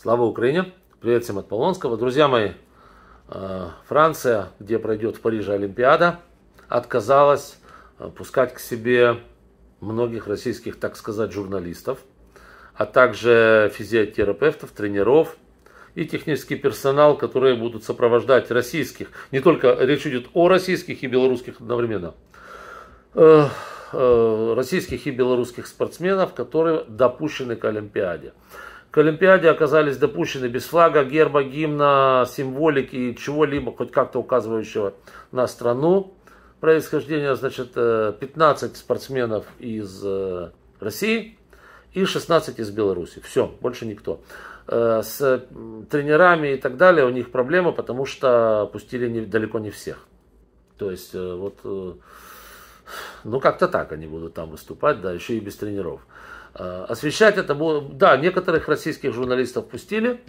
Слава Украине! Привет всем от Полонского. Друзья мои, э, Франция, где пройдет в Париже Олимпиада, отказалась э, пускать к себе многих российских, так сказать, журналистов, а также физиотерапевтов, тренеров и технический персонал, которые будут сопровождать российских. Не только речь идет о российских и белорусских одновременно э, российских и белорусских спортсменов, которые допущены к Олимпиаде. К Олимпиаде оказались допущены без флага, герба, гимна, символики и чего-либо, хоть как-то указывающего на страну происхождения. Значит, 15 э, спортсменов из э, России и 16 из Беларуси. Все, больше никто. Э, с тренерами и так далее у них проблема, потому что пустили далеко не всех. То есть, вот, ну как-то так они будут там выступать, да, еще и без тренеров. Э, освещать это, да, некоторых российских журналистов пустили,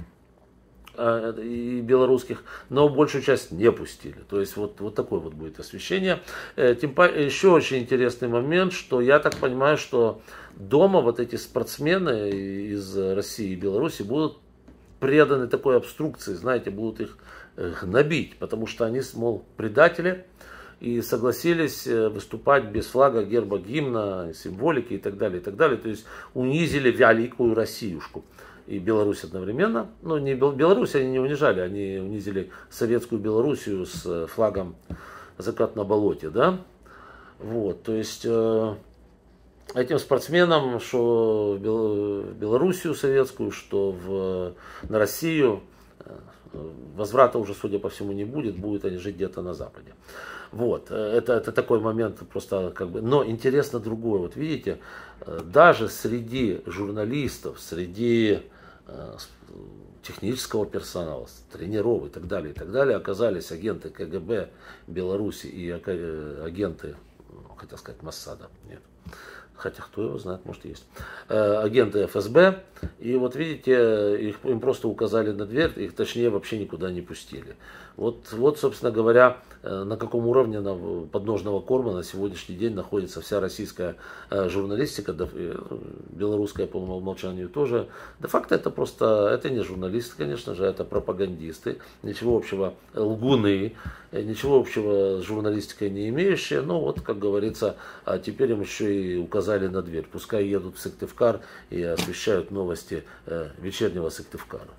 э, и белорусских, но большую часть не пустили. То есть вот, вот такое вот будет освещение. Э, тем, еще очень интересный момент, что я так понимаю, что дома вот эти спортсмены из России и Беларуси будут преданы такой обструкции, знаете, будут их гнобить, потому что они, мол, предатели, и согласились э, выступать без флага, герба, гимна, символики и так далее, и так далее. То есть унизили великую Россиюшку и Беларусь одновременно. Ну, не Беларусь они не унижали, они унизили советскую Белоруссию с э, флагом закат на болоте, да? Вот, то есть э, этим спортсменам, что в Белоруссию советскую, что в, на Россию, Э, возврата уже, судя по всему, не будет, будут они жить где-то на Западе. Вот, э, это, это такой момент просто как бы... Но интересно другое, вот видите, э, даже среди журналистов, среди технического персонала, тренеров и так далее, и так далее, оказались агенты КГБ Беларуси и агенты, ну, хотел сказать, Массада, нет, Хотя кто его знает, может есть. Э, агенты ФСБ. И вот видите, их, им просто указали на дверь, их точнее вообще никуда не пустили. Вот, вот собственно говоря, э, на каком уровне подножного корма на сегодняшний день находится вся российская э, журналистика, белорусская по умолчанию тоже. Де-факто это просто, это не журналисты, конечно же, это пропагандисты. Ничего общего, лгуны, ничего общего с журналистикой не имеющие. Но ну, вот, как говорится, а теперь им еще и указали указали на дверь. Пускай едут в Сыктывкар и освещают новости э, вечернего Сыктывкара.